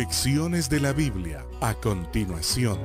Lecciones de la Biblia a continuación.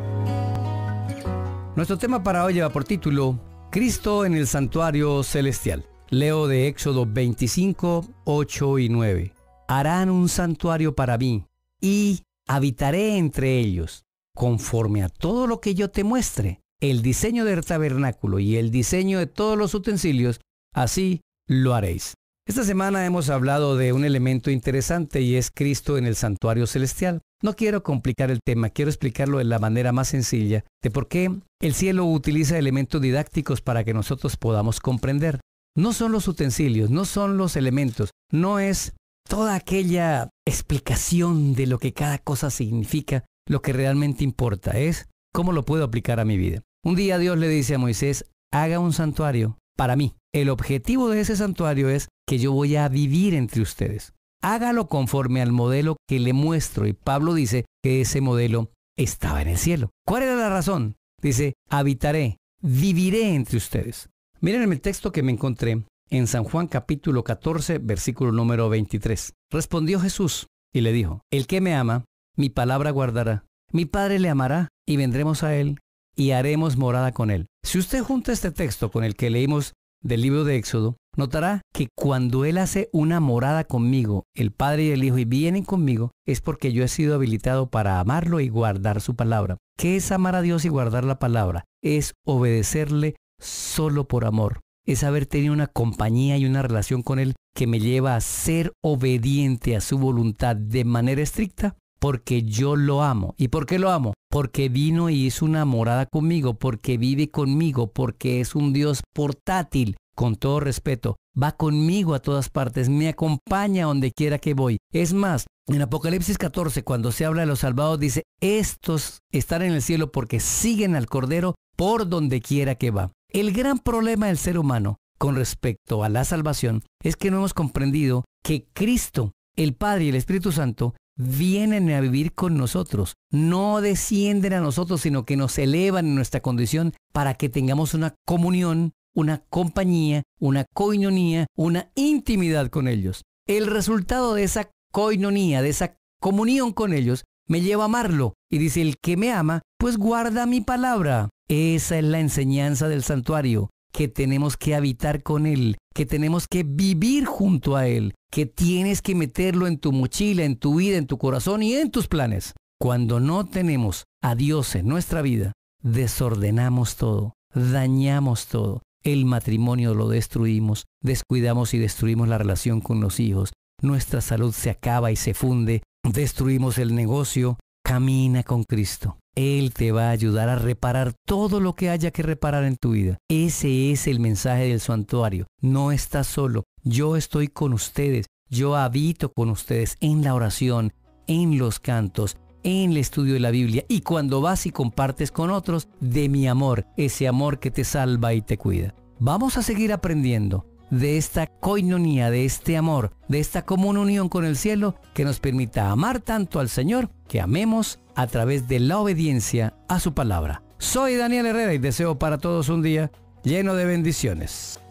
Nuestro tema para hoy lleva por título Cristo en el santuario celestial. Leo de Éxodo 25, 8 y 9. Harán un santuario para mí y habitaré entre ellos, conforme a todo lo que yo te muestre, el diseño del tabernáculo y el diseño de todos los utensilios, así lo haréis. Esta semana hemos hablado de un elemento interesante y es Cristo en el santuario celestial. No quiero complicar el tema, quiero explicarlo de la manera más sencilla, de por qué el cielo utiliza elementos didácticos para que nosotros podamos comprender. No son los utensilios, no son los elementos, no es toda aquella explicación de lo que cada cosa significa, lo que realmente importa es cómo lo puedo aplicar a mi vida. Un día Dios le dice a Moisés, haga un santuario para mí. El objetivo de ese santuario es que yo voy a vivir entre ustedes. Hágalo conforme al modelo que le muestro. Y Pablo dice que ese modelo estaba en el cielo. ¿Cuál era la razón? Dice, habitaré, viviré entre ustedes. Miren el texto que me encontré en San Juan capítulo 14, versículo número 23. Respondió Jesús y le dijo, El que me ama, mi palabra guardará. Mi Padre le amará y vendremos a él y haremos morada con él. Si usted junta este texto con el que leímos del libro de Éxodo, Notará que cuando Él hace una morada conmigo, el Padre y el Hijo, y vienen conmigo, es porque yo he sido habilitado para amarlo y guardar su palabra. ¿Qué es amar a Dios y guardar la palabra? Es obedecerle solo por amor. Es haber tenido una compañía y una relación con Él que me lleva a ser obediente a su voluntad de manera estricta porque yo lo amo. ¿Y por qué lo amo? Porque vino y hizo una morada conmigo, porque vive conmigo, porque es un Dios portátil, con todo respeto, va conmigo a todas partes, me acompaña donde quiera que voy. Es más, en Apocalipsis 14, cuando se habla de los salvados, dice, estos están en el cielo porque siguen al Cordero por donde quiera que va. El gran problema del ser humano con respecto a la salvación es que no hemos comprendido que Cristo, el Padre y el Espíritu Santo vienen a vivir con nosotros, no descienden a nosotros, sino que nos elevan en nuestra condición para que tengamos una comunión una compañía, una coinonía, una intimidad con ellos. El resultado de esa coinonía, de esa comunión con ellos, me lleva a amarlo. Y dice, el que me ama, pues guarda mi palabra. Esa es la enseñanza del santuario, que tenemos que habitar con Él, que tenemos que vivir junto a Él, que tienes que meterlo en tu mochila, en tu vida, en tu corazón y en tus planes. Cuando no tenemos a Dios en nuestra vida, desordenamos todo, dañamos todo, el matrimonio lo destruimos, descuidamos y destruimos la relación con los hijos. Nuestra salud se acaba y se funde, destruimos el negocio. Camina con Cristo. Él te va a ayudar a reparar todo lo que haya que reparar en tu vida. Ese es el mensaje del santuario. No estás solo. Yo estoy con ustedes. Yo habito con ustedes en la oración, en los cantos, en el estudio de la Biblia y cuando vas y compartes con otros de mi amor, ese amor que te salva y te cuida. Vamos a seguir aprendiendo de esta coinonía, de este amor, de esta común unión con el cielo que nos permita amar tanto al Señor que amemos a través de la obediencia a su palabra. Soy Daniel Herrera y deseo para todos un día lleno de bendiciones.